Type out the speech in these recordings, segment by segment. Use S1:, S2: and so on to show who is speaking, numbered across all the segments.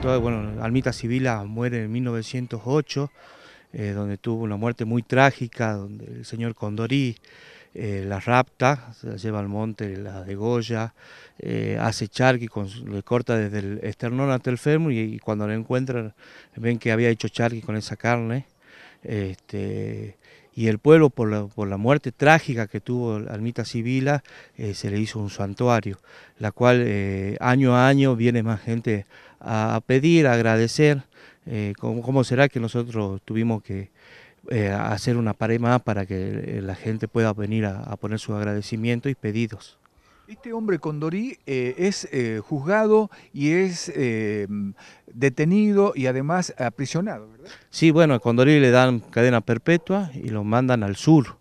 S1: bueno, Almita Sibila muere en 1908, eh, donde tuvo una muerte muy trágica, donde el señor Condorí eh, la rapta, se la lleva al monte, la Goya, eh, hace charqui, le corta desde el esternón hasta el fémur y, cuando la encuentran ven que había hecho charqui con esa carne. Este, y el pueblo por la, por la, muerte trágica que tuvo Almita Sibila eh, se le hizo un santuario, la cual eh, año a año viene más gente a, pedir, a agradecer. Eh, ¿cómo, será que nosotros tuvimos que hacer una pared más para que la gente pueda venir a, a poner sus agradecimientos y pedidos?
S2: Este hombre Condorí eh, es eh, juzgado y es em, detenido y además aprisionado, ¿verdad?
S1: Sí, bueno, a Condorí le dan cadena perpetua y lo mandan al sur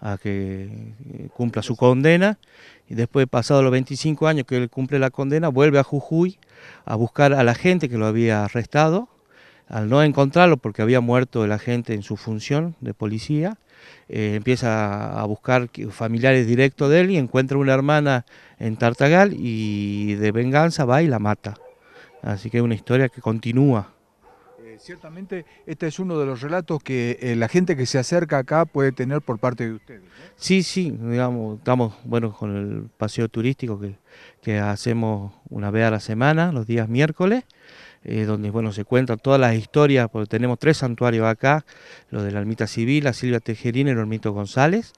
S1: a que eh, cumpla su condena y después, pasados los 25 años que él cumple la condena, vuelve a Jujuy a buscar a la gente que lo había arrestado al no encontrarlo, porque había muerto el agente en su función de policía, eh, empieza a buscar familiares directos de él y encuentra una hermana en Tartagal y de venganza va y la mata. Así que es una historia que continúa.
S2: Eh, ciertamente, este es uno de
S1: los relatos que eh, la gente que se acerca acá puede tener por parte de ustedes. Sí, sí, digamos, estamos bueno con el paseo turístico que, que hacemos una vez a la semana, los días miércoles. Eh, donde bueno, se cuentan todas las historias, porque tenemos tres santuarios acá, los de la Ermita Civil, la Silvia Tejerina y el Ermito González,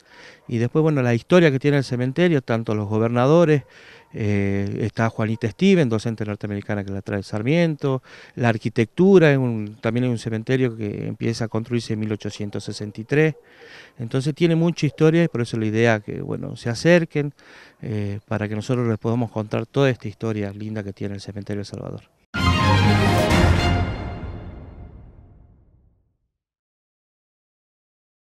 S1: y después bueno, la historia que tiene el cementerio, tanto los gobernadores, eh, está Juanita Steven, docente norteamericana que la trae Sarmiento, la arquitectura, también hay un cementerio que empieza a construirse en 1863, entonces tiene mucha historia y por eso la idea que bueno, se acerquen eh, para que nosotros les podamos contar toda esta historia linda que tiene el cementerio de Salvador. Música